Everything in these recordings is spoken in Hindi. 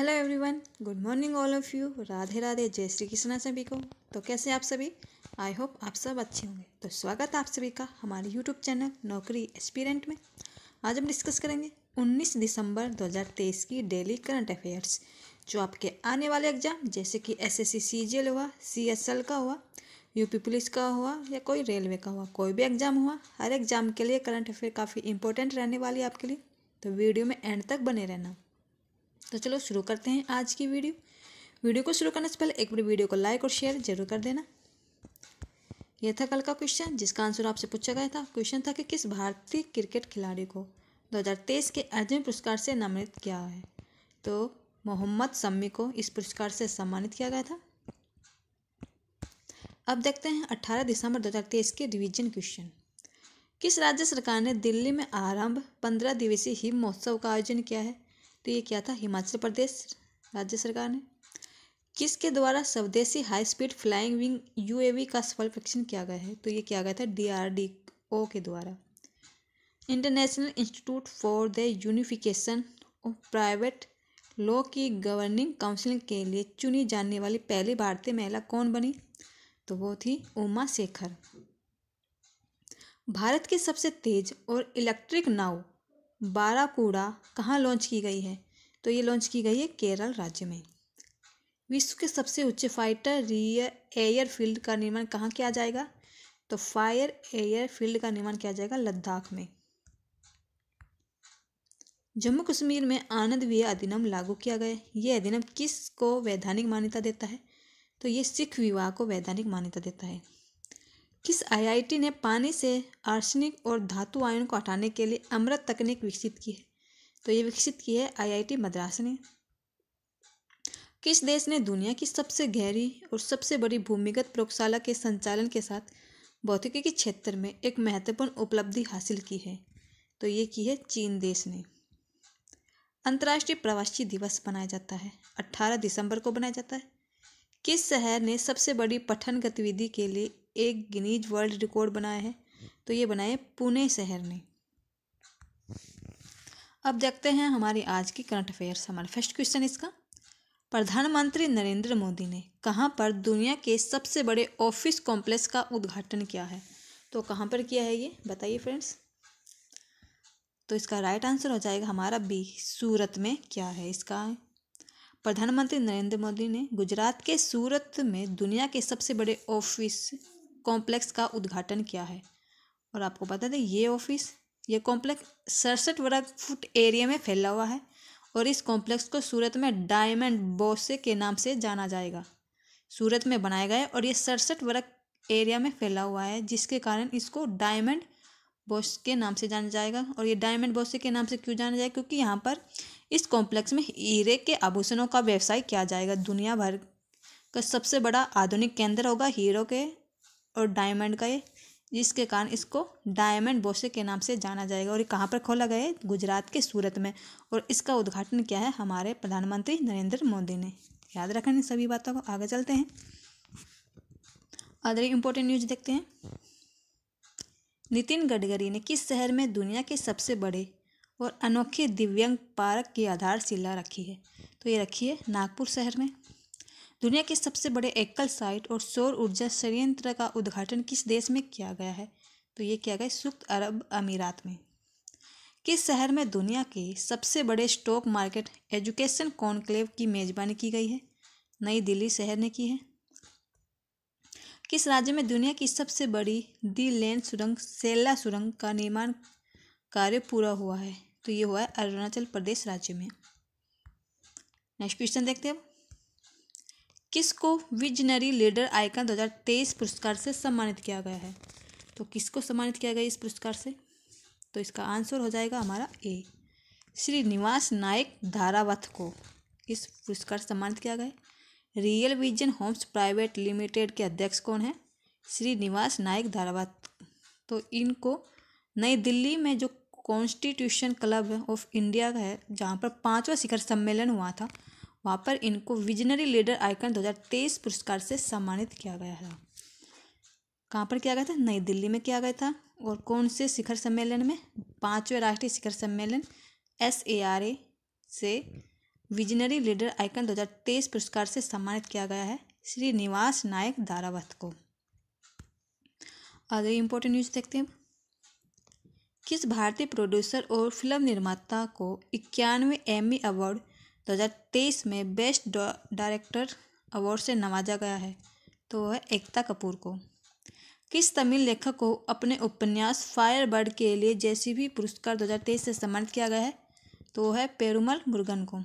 hello everyone good morning all of you Radhe Radhe जय श्री कृष्णा सभी को तो कैसे आप सभी आई होप आप सब अच्छे होंगे तो स्वागत आप सभी का हमारे यूट्यूब चैनल नौकरी एक्सपीरियंट में आज हम डिस्कस करेंगे 19 दिसंबर 2023 की डेली करंट अफेयर्स जो आपके आने वाले एग्जाम जैसे कि एस एस सी हुआ सी का हुआ यूपी पुलिस का हुआ या कोई रेलवे का हुआ कोई भी एग्ज़ाम हुआ हर एग्ज़ाम के लिए करंट अफेयर काफ़ी इंपॉर्टेंट रहने वाली है आपके लिए तो वीडियो में एंड तक बने रहना तो चलो शुरू करते हैं आज की वीडियो वीडियो को शुरू करने से पहले एक बार वीडियो को लाइक और शेयर जरूर कर देना यह था कल का क्वेश्चन जिसका आंसर आपसे पूछा गया था क्वेश्चन था कि किस भारतीय क्रिकेट खिलाड़ी को 2023 के अर्जुन पुरस्कार से नामित किया है तो मोहम्मद सम्मी को इस पुरस्कार से सम्मानित किया गया था अब देखते हैं 18 दिसंबर 2023 के रिवीजन क्वेश्चन किस राज्य सरकार ने दिल्ली में आरंभ 15 दिवसीय हिम महोत्सव का आयोजन किया है तो ये क्या था हिमाचल प्रदेश राज्य सरकार ने किसके द्वारा स्वदेशी हाई स्पीड फ्लाइंग विंग यू का सफल परीक्षण किया गया है तो ये किया गया था डी के द्वारा International Institute for the Unification of Private Law की गवर्निंग काउंसिल के लिए चुनी जाने वाली पहली भारतीय महिला कौन बनी तो वो थी उमा शेखर भारत की सबसे तेज और इलेक्ट्रिक नाव बाराकूड़ा कहाँ लॉन्च की गई है तो ये लॉन्च की गई है केरल राज्य में विश्व के सबसे ऊंचे फाइटर रियर एयरफील्ड का निर्माण कहाँ किया जाएगा तो फायर एयरफील्ड का निर्माण किया जाएगा लद्दाख में जम्मू कश्मीर में आनंद विह अधिनियम लागू किया गया ये अधिनियम किस को वैधानिक मान्यता देता है तो ये सिख विवाह को वैधानिक मान्यता देता है किस आईआईटी ने पानी से आर्सेनिक और धातु आयन को हटाने के लिए अमृत तकनीक विकसित की है तो ये विकसित की है आईआईटी मद्रास ने किस देश ने दुनिया की सबसे गहरी और सबसे बड़ी भूमिगत प्रयोगशाला के संचालन के साथ भौतिकी के क्षेत्र में एक महत्वपूर्ण उपलब्धि हासिल की है तो ये की है चीन देश ने अंतर्राष्ट्रीय प्रवासी दिवस मनाया जाता है 18 दिसंबर को मनाया जाता है किस शहर ने सबसे बड़ी पठन गतिविधि के लिए एक गिनीज वर्ल्ड रिकॉर्ड बनाया है तो ये बनाए पुणे शहर ने अब देखते हैं हमारी आज की करंट अफेयर हमारा फर्स्ट क्वेश्चन इसका प्रधानमंत्री नरेंद्र मोदी ने कहाँ पर दुनिया के सबसे बड़े ऑफिस कॉम्प्लेक्स का उद्घाटन किया है तो कहाँ पर किया है ये बताइए फ्रेंड्स तो इसका राइट आंसर हो जाएगा हमारा बी सूरत में क्या है इसका प्रधानमंत्री नरेंद्र मोदी ने गुजरात के सूरत में दुनिया के सबसे बड़े ऑफिस कॉम्प्लेक्स का उद्घाटन किया है और आपको बता दें ये ऑफिस ये कॉम्प्लेक्स सड़सठ वर्ग फुट एरिया में फैला हुआ है और इस कॉम्प्लेक्स को सूरत में डायमंड बोसे के नाम से जाना जाएगा सूरत में बनाया गया और ये सड़सठ वर्ग एरिया में फैला हुआ है जिसके कारण इसको डायमंड बॉस के नाम से जाना जाएगा और ये डायमंड बोसे के नाम से क्यों जाना जाएगा क्योंकि यहाँ पर इस कॉम्प्लेक्स में हीरे के आभूषणों का व्यवसाय किया जाएगा दुनिया भर का सबसे बड़ा आधुनिक केंद्र होगा हीरो के और डायमंड का ये जिसके कारण इसको डायमंड बोसे के नाम से जाना जाएगा और ये कहाँ पर खोला गया है गुजरात के सूरत में और इसका उद्घाटन क्या है हमारे प्रधानमंत्री नरेंद्र मोदी ने याद रखें इन सभी बातों को आगे चलते हैं अदर इम्पोर्टेंट न्यूज देखते हैं नितिन गडकरी ने किस शहर में दुनिया के सबसे बड़े और अनोखे दिव्यांग पार्क की आधारशिला रखी है तो ये रखी है नागपुर शहर में दुनिया के सबसे बड़े एकल साइट और सौर ऊर्जा संयंत्र का उद्घाटन किस देश में किया गया है तो ये किया गया संयुक्त अरब अमीरात में किस शहर में दुनिया के सबसे बड़े स्टॉक मार्केट एजुकेशन कॉन्क्लेव की मेज़बानी की गई है नई दिल्ली शहर ने की है किस राज्य में दुनिया की सबसे बड़ी दी लेन सुरंग सेला सुरंग का निर्माण कार्य पूरा हुआ है तो ये हुआ है अरुणाचल प्रदेश राज्य में नेक्स्ट क्वेश्चन देखते हैं किसको विजनरी लीडर आइकन 2023 पुरस्कार से सम्मानित किया गया है तो किसको सम्मानित किया गया इस पुरस्कार से तो इसका आंसर हो जाएगा हमारा ए श्रीनिवास नायक धारावत को इस पुरस्कार सम्मानित किया गया Real Vision Homes Private Limited के अध्यक्ष कौन है श्रीनिवास नायक धारावत तो इनको नई दिल्ली में जो कॉन्स्टिट्यूशन क्लब ऑफ इंडिया का है जहाँ पर पाँचवा शिखर सम्मेलन हुआ था वहाँ पर इनको विजनरी लीडर आइकन 2023 पुरस्कार से सम्मानित किया गया था कहाँ पर किया गया था नई दिल्ली में किया गया था और कौन से शिखर सम्मेलन में पाँचवें राष्ट्रीय शिखर सम्मेलन एस ए आर ए से विजनरी लीडर आइकन 2023 पुरस्कार से सम्मानित किया गया है श्री निवास नायक दारावत को अगली इम्पोर्टेंट न्यूज़ देखते हैं किस भारतीय प्रोड्यूसर और फिल्म निर्माता को इक्यानवे एमी अवार्ड 2023 में बेस्ट डायरेक्टर अवार्ड से नवाजा गया है तो वह एकता कपूर को किस तमिल लेखक को अपने उपन्यास फायरबर्ड के लिए जैसी भी पुरस्कार 2023 से सम्मानित किया गया है तो वह है पेरुमल मुर्गन को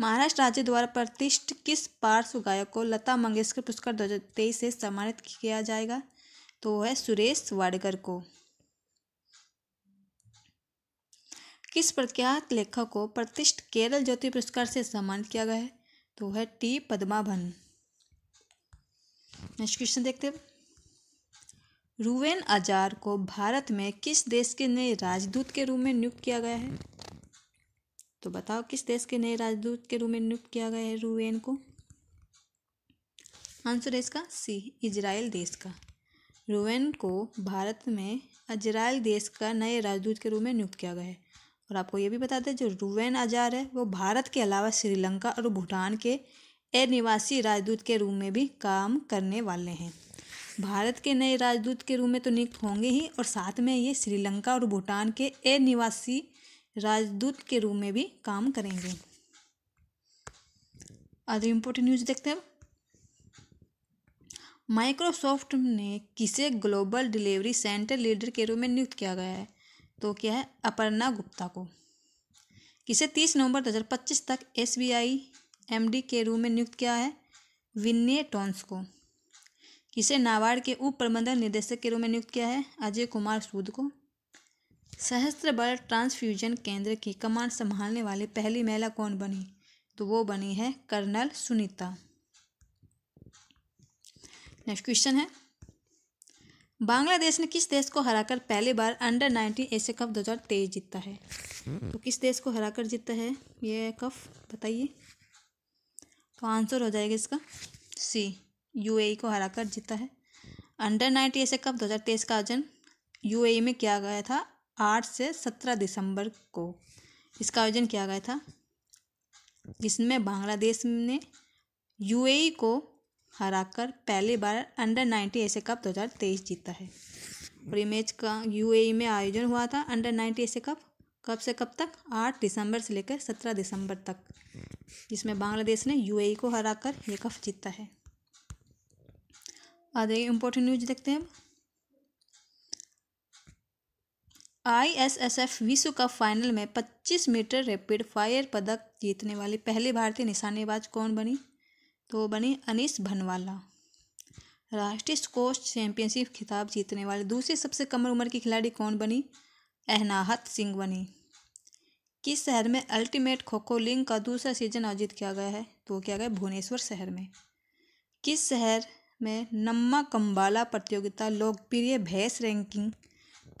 महाराष्ट्र राज्य द्वारा प्रतिष्ठित किस पार्श्व गायक को लता मंगेशकर पुरस्कार 2023 से सम्मानित किया जाएगा तो वह है सुरेश वाडकर को किस प्रख्यात लेखक को प्रतिष्ठ केरल ज्योति पुरस्कार से सम्मानित किया गया है तो है टी पद्माभन नेक्स्ट क्वेश्चन देखते हैं रूवेन आजार को भारत में किस देश के नए राजदूत के रूप में नियुक्त किया गया है तो बताओ किस देश के नए राजदूत के रूप में नियुक्त किया गया है रूवेन को आंसर है इसका सी इजराइल देश का रूवेन को भारत में इजराइल देश का नए राजदूत के रूप में नियुक्त किया गया है और आपको ये भी बता दें जो रूवेन आजार है वो भारत के अलावा श्रीलंका और भूटान के ए निवासी राजदूत के रूप में भी काम करने वाले हैं भारत के नए राजदूत के रूप में तो नियुक्त होंगे ही और साथ में ये श्रीलंका और भूटान के ए निवासी राजदूत के रूप में भी काम करेंगे अदर इम्पोर्टेंट न्यूज़ देखते हैं माइक्रोसॉफ्ट ने किसे ग्लोबल डिलीवरी सेंटर लीडर के रूप में नियुक्त किया गया है तो क्या है अपर्णा गुप्ता को किसे तीस नवंबर 2025 तक S B I M D के रूप में नियुक्त किया है विनय टॉन्स को किसे नाबार्ड के उप प्रबंधन निदेशक के रूप में नियुक्त किया है अजय कुमार सूद को सहस्त्र बल ट्रांसफ्यूजन केंद्र की कमान संभालने वाली पहली महिला कौन बनी तो वो बनी है कर्नल सुनीता नेक्स्ट क्वेश्चन है बांग्लादेश ने किस देश को हराकर पहली बार अंडर 19 एशिया कप 2023 जीता है तो किस देश को हराकर जीता है ये कप बताइए तो आंसर हो जाएगा इसका सी यूएई e को हराकर जीता है अंडर 19 एशिया कप 2023 का आयोजन यूएई e में किया गया था आठ से सत्रह दिसंबर को इसका आयोजन किया गया था जिसमें बांग्लादेश ने यू e को हराकर पहली बार अंडर नाइन्टी एशिया कप 2023 जीता है और ये मैच का यूएई e में आयोजन हुआ था अंडर नाइन्टी एशिया कप कब से कब तक आठ दिसंबर से लेकर सत्रह दिसंबर तक जिसमें बांग्लादेश ने यूएई e को हराकर ये कप जीता है आधे इम्पोर्टेंट न्यूज देखते हैं आई एस एस एफ विश्व कप फाइनल में 25 मीटर रैपिड फायर पदक जीतने वाली पहली भारतीय निशानेबाज कौन बनी तो बने अनिस भनवाला राष्ट्रीय स्कोश चैंपियनशिप खिताब जीतने वाले दूसरी सबसे कम उम्र की खिलाड़ी कौन बनी अहनाहत सिंह बनी किस शहर में अल्टीमेट खो खो लीग का दूसरा सीजन आयोजित किया गया है तो किया गया भुवनेश्वर शहर में किस शहर में नम्मा कम्बाला प्रतियोगिता लोकप्रिय भैंस रैंकिंग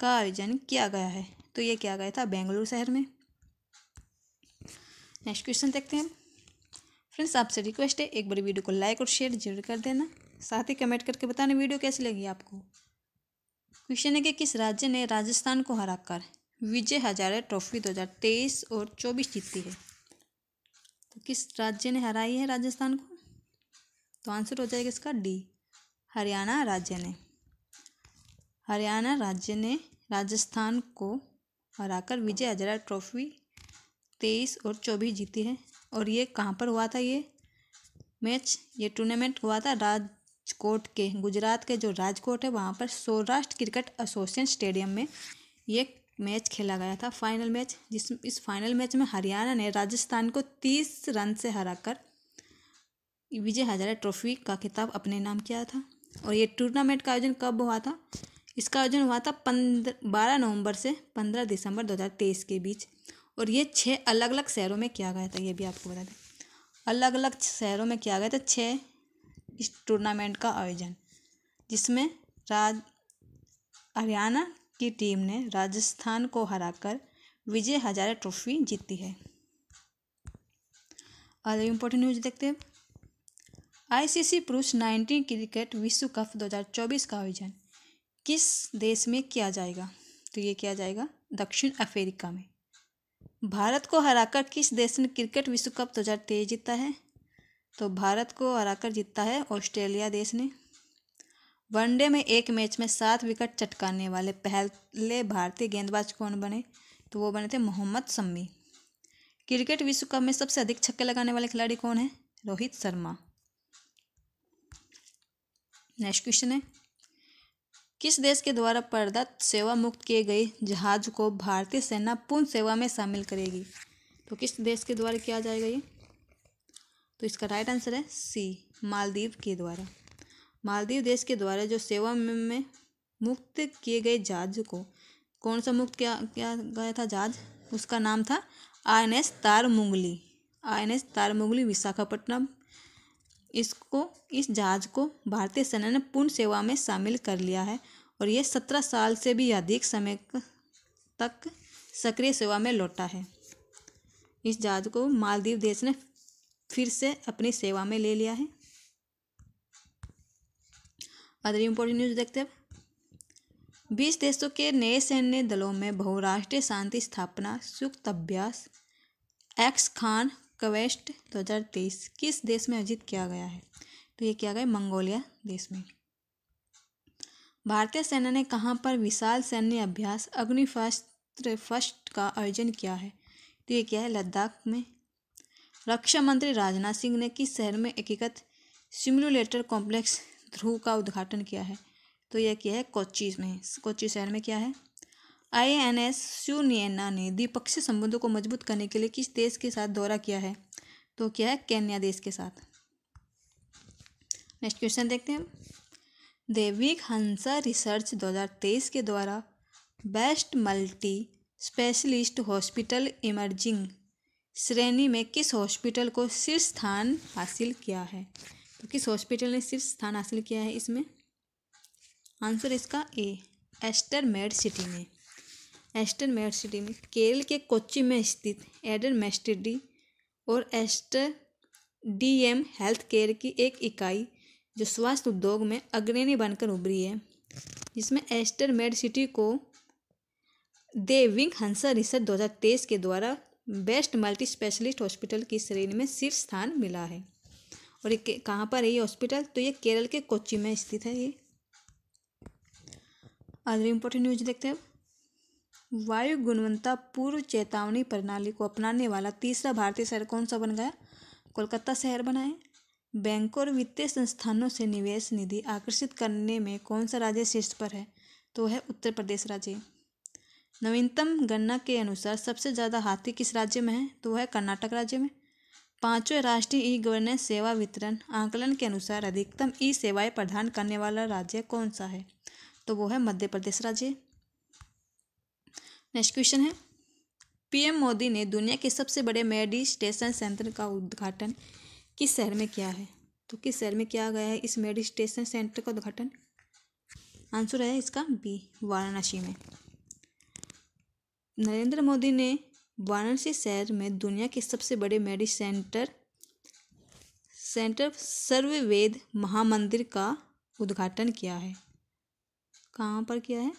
का आयोजन किया गया है तो ये किया गया था बेंगलुरु शहर में नेक्स्ट क्वेश्चन देखते हैं फ्रेंड्स आपसे रिक्वेस्ट है एक बार वीडियो को लाइक और शेयर जरूर कर देना साथ ही कमेंट करके बताना वीडियो कैसी लगी आपको क्वेश्चन है कि किस राज्य ने राजस्थान को हराकर विजय हजारे ट्रॉफी 2023 और 24 जीती है तो किस राज्य ने हराई है राजस्थान को तो आंसर हो जाएगा इसका डी हरियाणा राज्य ने हरियाणा राज्य ने राजस्थान को हराकर विजय हजारा ट्रॉफी तेईस और चौबीस जीती है और ये कहाँ पर हुआ था ये मैच ये टूर्नामेंट हुआ था राजकोट के गुजरात के जो राजकोट है वहाँ पर सौराष्ट्र क्रिकेट एसोसिएशन स्टेडियम में ये मैच खेला गया था फाइनल मैच जिस इस फाइनल मैच में हरियाणा ने राजस्थान को तीस रन से हराकर विजय हजारे ट्रॉफी का खिताब अपने नाम किया था और ये टूर्नामेंट का आयोजन कब हुआ था इसका आयोजन हुआ था पंद्रह बारह नवंबर से पंद्रह दिसंबर दो हज़ार तेईस के बीच और ये छः अलग अलग शहरों में किया गया था ये भी आपको बता दें अलग अलग शहरों में किया गया था छः इस टूर्नामेंट का आयोजन जिसमें राज हरियाणा की टीम ने राजस्थान को हराकर विजय हजारे ट्रॉफी जीती है और इम्पोर्टेंट न्यूज देखते हैं आईसीसी पुरुष नाइनटीन क्रिकेट विश्व कप 2024 का आयोजन किस देश में किया जाएगा तो ये किया जाएगा दक्षिण अफ्रीका में भारत को हराकर किस देश ने क्रिकेट विश्व कप दो हज़ार तेईस जीता है तो भारत को हराकर जीता है ऑस्ट्रेलिया देश ने वनडे में एक मैच में सात विकेट चटकाने वाले पहले भारतीय गेंदबाज कौन बने तो वो बने थे मोहम्मद शमी क्रिकेट विश्व कप में सबसे अधिक छक्के लगाने वाले खिलाड़ी कौन है रोहित शर्मा नेक्स्ट क्वेश्चन है किस देश के द्वारा पर्दत्त सेवा मुक्त किए गए जहाज को भारतीय सेना पूर्ण सेवा में शामिल करेगी तो किस देश के द्वारा किया जाएगा ये तो इसका राइट आंसर है सी मालदीव के द्वारा मालदीव देश के द्वारा जो सेवा में मुक्त किए गए जहाज को कौन सा मुक्त किया किया गया था जहाज उसका नाम था आई एन एस तार मुंगली आई एन एस तार मुंगली विशाखापट्टनम इसको इस जहाज को भारतीय सेना ने पूर्ण सेवा में शामिल कर लिया है और यह सत्रह साल से भी अधिक समय तक सक्रिय सेवा में लौटा है इस जहाज को मालदीव देश ने फिर से अपनी सेवा में ले लिया है अदर इम्पोर्टेंट न्यूज देखते हैं बीस देशों के नए सैन्य दलों में बहुराष्ट्रीय शांति स्थापना सुक्त अभ्यास एक्स खान क्वेस्ट 2023 किस देश में आयोजित किया गया है तो ये किया गया मंगोलिया देश में भारतीय सेना ने कहाँ पर विशाल सैन्य अभ्यास अग्निफास्त्र फर्स्ट का आयोजन किया है तो ये किया है लद्दाख में रक्षा मंत्री राजनाथ सिंह ने किस शहर में एकीकृत सिमुलेटर कॉम्प्लेक्स ध्रुव का उद्घाटन किया है तो यह किया है कोच्चि में कोची शहर में क्या है आईएनएस स्यूनियना ने द्विपक्षीय संबंधों को मजबूत करने के लिए किस देश के साथ दौरा किया है तो क्या है केन्या देश के साथ नेक्स्ट क्वेश्चन देखते हैं देविक हंसा रिसर्च 2023 के द्वारा best multi specialist hospital emerging श्रेणी में किस हॉस्पिटल को शीर्ष स्थान हासिल किया है तो किस हॉस्पिटल ने शीर्ष स्थान हासिल किया है इसमें आंसर इसका ए एस्टर मेड सिटी ने एस्टन सिटी में केरल के कोच्चि में स्थित एडन मेस्टिडी और एस्टर डीएम हेल्थ केयर की एक इकाई जो स्वास्थ्य उद्योग में अग्रणी बनकर उभरी है जिसमें एस्टर मेड सिटी को दे विंग हंसा रिसर्च दो के द्वारा बेस्ट मल्टी स्पेशलिस्ट हॉस्पिटल की श्रेणी में शीर्ष स्थान मिला है और एक कहाँ पर है ये हॉस्पिटल तो ये केरल के कोच्चि में स्थित है ये अगली इम्पोर्टेंट न्यूज देखते हैं वायु गुणवत्ता पूर्व चेतावनी प्रणाली को अपनाने वाला तीसरा भारतीय शहर कौन सा बन गया कोलकाता शहर बनाए बैंकों और वित्तीय संस्थानों से निवेश निधि आकर्षित करने में कौन सा राज्य शीर्ष पर है तो है उत्तर प्रदेश राज्य नवीनतम गणना के अनुसार सबसे ज़्यादा हाथी किस राज्य में है तो है कर्नाटक राज्य में पाँचवें राष्ट्रीय ई गवर्नेंस सेवा वितरण आंकलन के अनुसार अधिकतम ई सेवाएं प्रदान करने वाला राज्य कौन सा है तो वो है मध्य प्रदेश राज्य नेक्स्ट क्वेश्चन है पीएम मोदी ने दुनिया के सबसे बड़े मेडिस्टेशन सेंटर का उद्घाटन किस शहर में किया है तो किस शहर में किया गया है इस मेडिस्टेशन सेंटर का उद्घाटन आंसर है इसका बी वाराणसी में नरेंद्र मोदी ने वाराणसी शहर में दुनिया के सबसे बड़े मेडिस सेंटर सेंटर सर्ववेद महामंदिर का उद्घाटन किया है कहाँ पर किया है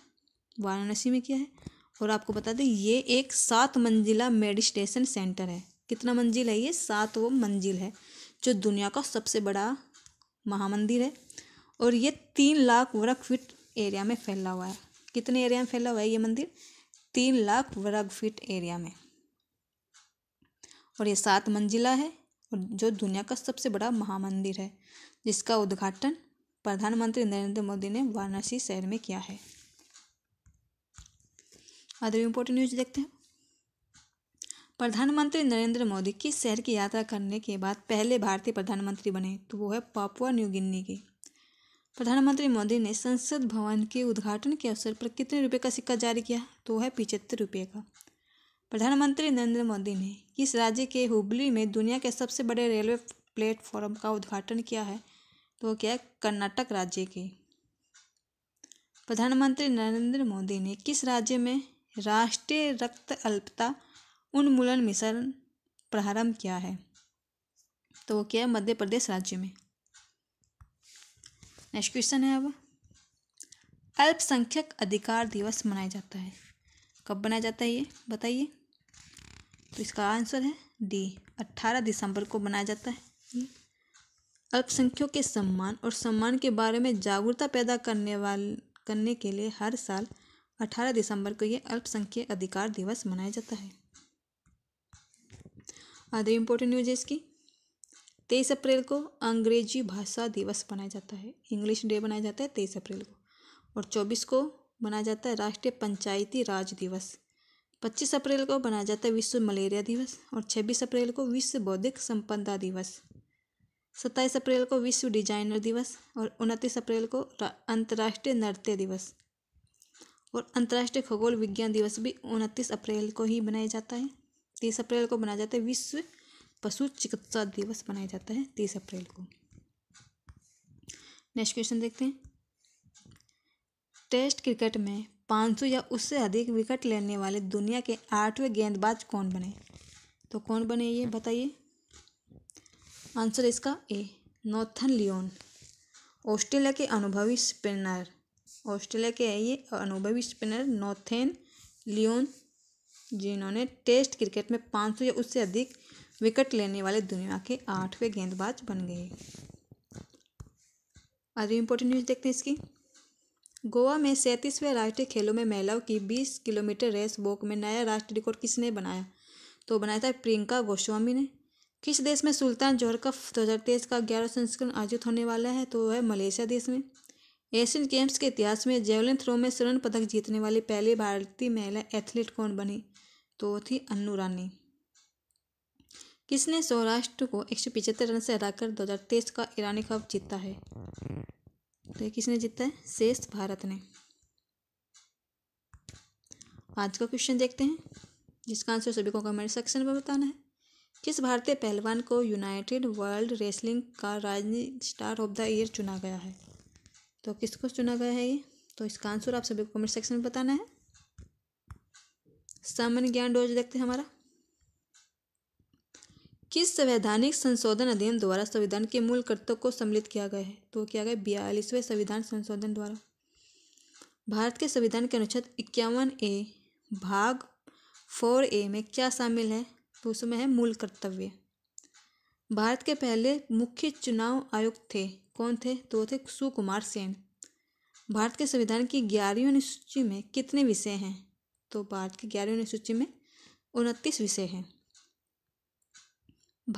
वाराणसी में किया है और आपको बता दें ये एक सात मंजिला मेडिटेशन सेंटर है कितना मंजिल है ये सात वो मंजिल है जो दुनिया का सबसे बड़ा महामंदिर है और ये तीन लाख वर्ग फीट एरिया में फैला हुआ है कितने एरिया में फैला हुआ है ये मंदिर तीन लाख वर्ग फीट एरिया में और ये सात मंजिला है और जो दुनिया का सबसे बड़ा महामंदिर है जिसका उद्घाटन प्रधानमंत्री नरेंद्र मोदी ने वाराणसी शहर में किया है अदर इम्पोर्टेंट न्यूज देखते हैं प्रधानमंत्री नरेंद्र मोदी किस शहर की यात्रा करने के बाद पहले भारतीय प्रधानमंत्री बने तो वो है पापुआ न्यू गिन्नी के प्रधानमंत्री मोदी ने संसद भवन के उद्घाटन के अवसर पर कितने रुपये का सिक्का जारी किया तो है पिचहत्तर रुपये का प्रधानमंत्री नरेंद्र मोदी ने किस राज्य के हुबली में दुनिया के सबसे बड़े रेलवे प्लेटफॉर्म का उद्घाटन किया है तो क्या है कर्नाटक राज्य के प्रधानमंत्री नरेंद्र मोदी ने किस राज्य में राष्ट्रीय रक्त अल्पता उन्मूलन मिशन प्रारंभ किया है तो वो क्या है मध्य प्रदेश राज्य में नेक्स्ट क्वेश्चन है अब अल्पसंख्यक अधिकार दिवस मनाया जाता है कब मनाया जाता है ये बताइए तो इसका आंसर है डी अट्ठारह दिसंबर को मनाया जाता है अल्पसंख्यकों के सम्मान और सम्मान के बारे में जागरूकता पैदा करने वाल करने के लिए हर साल 18 दिसंबर को ये अल्पसंख्यक अधिकार दिवस मनाया जाता है अदर इम्पोर्टेंट न्यूज इसकी तेईस अप्रैल को अंग्रेजी भाषा दिवस मनाया जाता है इंग्लिश डे मनाया जाता है तेईस अप्रैल को और चौबीस को मनाया जाता है राष्ट्रीय पंचायती राज दिवस पच्चीस अप्रैल को मनाया जाता है विश्व मलेरिया दिवस और छब्बीस अप्रैल को विश्व बौद्धिक संपदा दिवस सत्ताईस अप्रैल को विश्व डिजाइनर दिवस और उनतीस अप्रैल को अंतर्राष्ट्रीय नृत्य दिवस और अंतर्राष्ट्रीय खगोल विज्ञान दिवस भी उनतीस अप्रैल को ही मनाया जाता है तीस अप्रैल को मनाया जाता है विश्व पशु चिकित्सा दिवस मनाया जाता है तीस अप्रैल को नेक्स्ट क्वेश्चन देखते हैं टेस्ट क्रिकेट में 500 या उससे अधिक विकेट लेने वाले दुनिया के आठवें गेंदबाज कौन बने तो कौन बने ये बताइए आंसर इसका ए नॉर्थन लियोन ऑस्ट्रेलिया के अनुभवी स्पिनर ऑस्ट्रेलिया के हैं ये अनुभवी स्पिनर नोथेन लियोन जिन्होंने टेस्ट क्रिकेट में पाँच सौ या उससे अधिक विकेट लेने वाले दुनिया के आठवें गेंदबाज बन गए अभी इंपॉर्टेंट न्यूज़ देखते हैं इसकी गोवा में सैंतीसवें राष्ट्रीय खेलों में महिलाओं की बीस किलोमीटर रेस वॉक में नया राष्ट्रीय रिकॉर्ड किसने बनाया तो बनाया था प्रियंका गोस्वामी ने किस देश में सुल्तान जोहर का दो हज़ार तेईस का ग्यारह संस्करण आयोजित होने वाला है तो वह मलेशिया देश में एशियन गेम्स के इतिहास में जेवलिन थ्रो में स्वर्ण पदक जीतने वाली पहली भारतीय महिला एथलीट कौन बनी तो थी अन्नू रानी किसने सौराष्ट्र को एक सौ पिचहत्तर रन से हराकर दो हज़ार तेईस का ईरानी कप जीता है तो किसने जीता है शेष भारत ने आज का क्वेश्चन देखते हैं जिसका आंसर सभी को कमेंट सेक्शन में बताना है किस भारतीय पहलवान को यूनाइटेड वर्ल्ड रेसलिंग का राजनी स्टार ऑफ द ईयर चुना गया है तो किसको चुना गया है ये तो इसका आंसर आप सभी को कमेंट सेक्शन में बताना है सामान्य ज्ञान डोज देखते हैं हमारा किस संवैधानिक संशोधन अधिनियम द्वारा संविधान के मूल कर्तव्य को सम्मिलित किया गया है तो किया गया बयालीसवें संविधान संशोधन द्वारा भारत के संविधान के अनुच्छेद इक्यावन ए भाग फोर ए में क्या शामिल है तो उसमें है मूल कर्तव्य भारत के पहले मुख्य चुनाव आयुक्त थे कौन थे तो वो थे सुकुमार सेन भारत के संविधान की ग्यारहवीं सूची में कितने विषय हैं तो भारत की ग्यारहवीं सूची में उनतीस विषय हैं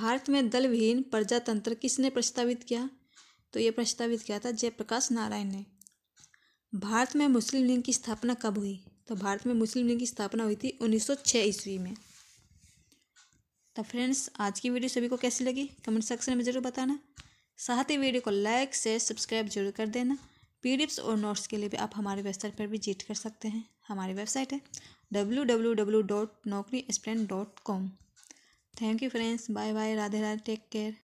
भारत में दलविहीन प्रजातंत्र किसने प्रस्तावित किया तो यह प्रस्तावित किया था जयप्रकाश नारायण ने भारत में मुस्लिम लीग की स्थापना कब हुई तो भारत में मुस्लिम लीग की स्थापना हुई थी 1906 ईस्वी में तो फ्रेंड्स आज की वीडियो सभी को कैसी लगी कमेंट सेक्शन में ज़रूर बताना साथ ही वीडियो को लाइक शेयर सब्सक्राइब जरूर कर देना पी और नोट्स के लिए भी आप हमारे वेबसाइट पर भी जीत कर सकते हैं हमारी वेबसाइट है W W W dot Naukri dot com thank you friends bye bye Radhe Radhe take care